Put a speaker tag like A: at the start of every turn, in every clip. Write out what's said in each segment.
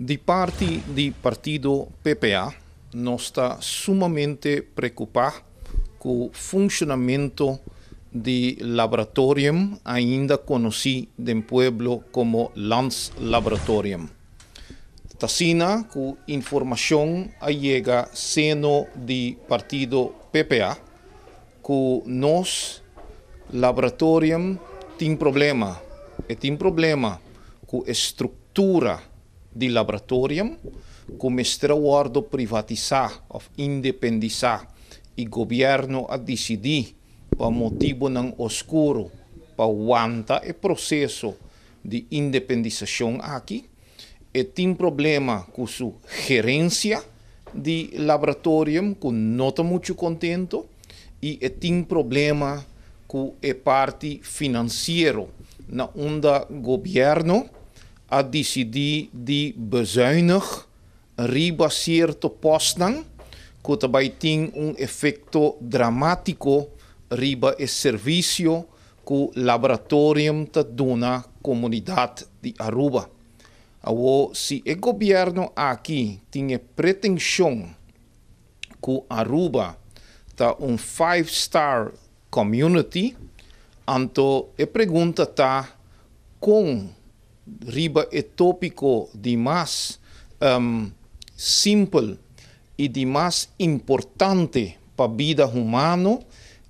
A: De parte del Partido PPA nos está sumamente preocupado con funcionamiento funcionamento de laboratorio, ainda en el Pueblo como Lands Laboratorium. Tacina, información informação llega seno del partido PPA, que nos laboratorio tiene problema. E tiene problemas problema la estructura de laboratório, como ordo privatizar of independizar e governo a decidir para motivo não oscuro para aguentar o processo de independização aqui e tem problema com sua gerência de laboratório que não está muito contento e tem problema com a parte financeira na onda governo a decidir de bezuinig, rebaseerde posten, que também tem um efeito dramático riba e serviço que o laboratório te dona comunidade de Aruba. Awo, se o governo aqui tinha pretensão que Aruba tá um five star community, então a pergunta tá com riba é tópico demais um, simples e demais importante para a vida humana,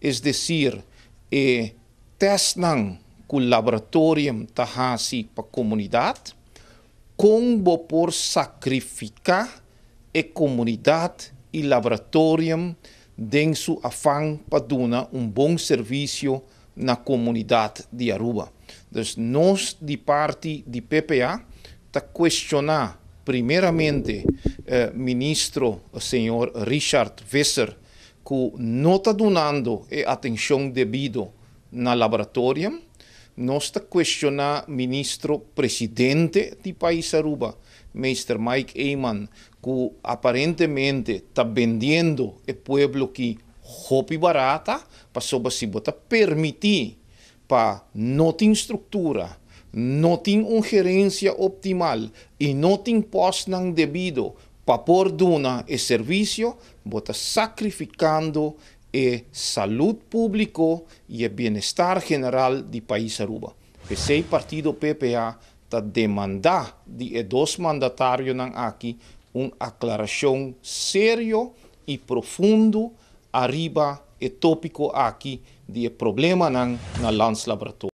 A: é dizer, é testam o laboratório para a comunidade, como por sacrificar a comunidade e laboratório dentro afã para dar um bom serviço na comunidade de Aruba nós, de parte de PPA, está questionar primeiramente eh, ministro eh, senhor Richard Visser que não está dando a atenção devido na laboratório. Nós está questionar ministro presidente de país Aruba, Mr. Mike Eyman, que aparentemente está vendendo o povo que roupa barata para sobre se permitir para no estructura, no no una una gerencia optimal no no pos posto debido para por duna el servicio bota sacrificando el eh, salud pública y el bienestar general del país Aruba. Ese partido PPA está demandando de eh, mandatarios mandatarios aquí una aclaración serio y profunda arriba e tópico aquí de problema nan na Lance Laboratorio.